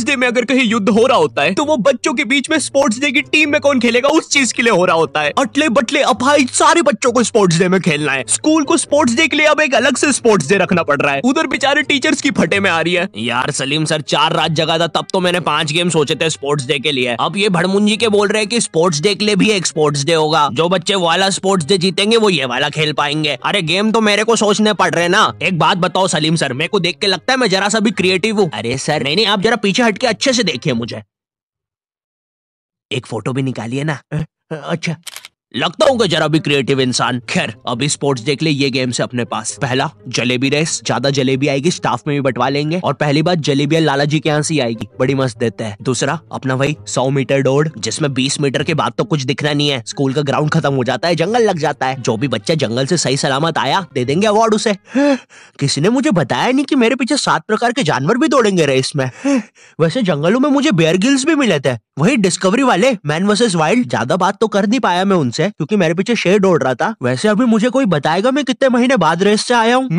sports day में अगर कहीं युद्ध हो रहा होता है तो वो बच्चों के बीच में स्पोर्ट्स डे की टीम में कौन खेलेगा उस चीज के लिए हो रहा होता है अटले बटले अपाई सारे बच्चों को स्पोर्ट्स डे में खेलना है स्कूल को स्पोर्ट्स डे के लिए अब एक अलग से स्पोर्ट्स डे रखना पड़ रहा है उधर बेचारे टीचर्स की फटे में आ रही है यार सलीम सर चार रात जगा था तब तो मैंने पांच गेम सोचे थे स्पोर्ट्स डे के लिए अब ये भड़मुंजी के बोल रहे हैं की स्पोर्ट्स डे के लिए भी एक स्पोर्ट्स डे होगा जो बच्चे वाला स्पोर्ट्स डे जीतेंगे वो ये वाला खेल पाएंगे अरे गेम तो मेरे को सोचने पड़ रहे ना एक बात बताओ सलीम सर मेरे को देख के लगता है मैं जरा सा भी क्रिएटिव हूँ अरे सर नहीं नहीं आप जरा पीछे के अच्छे से देखिए मुझे एक फोटो भी निकालिए ना अच्छा लगता हूँ जरा भी क्रिएटिव इंसान खैर अभी स्पोर्ट्स देख ले ये गेम है अपने पास पहला जलेबी रेस ज्यादा जलेबी आएगी स्टाफ में भी बटवा लेंगे और पहली बात जलेबिया लाला जी के यहाँ से आएगी बड़ी मस्त देते हैं दूसरा अपना भाई सौ मीटर दौड़ जिसमें बीस मीटर के बाद तो कुछ दिखना नहीं है स्कूल का ग्राउंड खत्म हो जाता है जंगल लग जाता है जो भी बच्चा जंगल से सही सलामत आया दे देंगे अवार्ड उसे किसी ने मुझे बताया नहीं की मेरे पीछे सात प्रकार के जानवर भी दौड़ेंगे रेस में वैसे जंगलों में मुझे बेयर गिल्स भी मिले थे वही डिस्कवरी वाले मैन वर्सेस वाइल्ड ज्यादा बात तो कर नहीं पाया मैं उनसे क्योंकि मेरे पीछे शेर दौड़ रहा था वैसे अभी मुझे कोई बताएगा मैं कितने महीने बाद रेस से आया हूँ